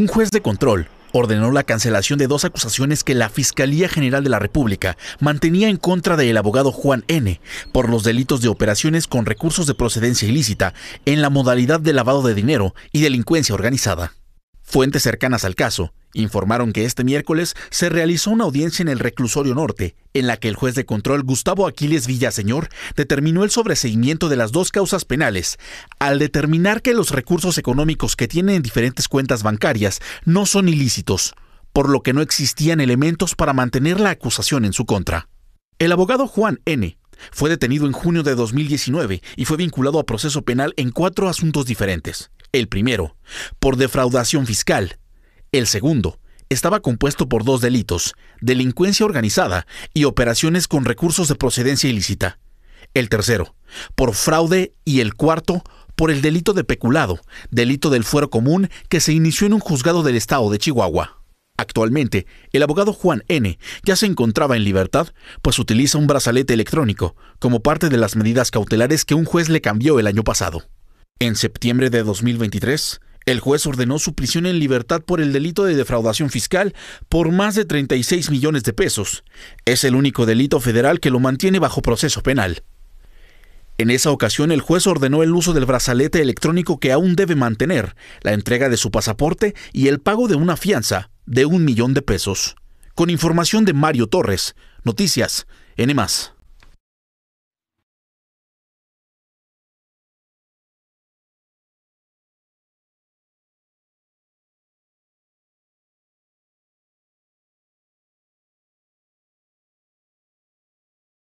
Un juez de control ordenó la cancelación de dos acusaciones que la Fiscalía General de la República mantenía en contra del abogado Juan N. por los delitos de operaciones con recursos de procedencia ilícita en la modalidad de lavado de dinero y delincuencia organizada. Fuentes cercanas al caso informaron que este miércoles se realizó una audiencia en el reclusorio norte, en la que el juez de control Gustavo Aquiles Villaseñor determinó el sobreseimiento de las dos causas penales, al determinar que los recursos económicos que tienen en diferentes cuentas bancarias no son ilícitos, por lo que no existían elementos para mantener la acusación en su contra. El abogado Juan N. fue detenido en junio de 2019 y fue vinculado a proceso penal en cuatro asuntos diferentes. El primero, por defraudación fiscal. El segundo, estaba compuesto por dos delitos, delincuencia organizada y operaciones con recursos de procedencia ilícita. El tercero, por fraude y el cuarto, por el delito de peculado, delito del fuero común que se inició en un juzgado del estado de Chihuahua. Actualmente, el abogado Juan N. ya se encontraba en libertad, pues utiliza un brazalete electrónico como parte de las medidas cautelares que un juez le cambió el año pasado. En septiembre de 2023, el juez ordenó su prisión en libertad por el delito de defraudación fiscal por más de 36 millones de pesos. Es el único delito federal que lo mantiene bajo proceso penal. En esa ocasión, el juez ordenó el uso del brazalete electrónico que aún debe mantener, la entrega de su pasaporte y el pago de una fianza de un millón de pesos. Con información de Mario Torres, Noticias, N.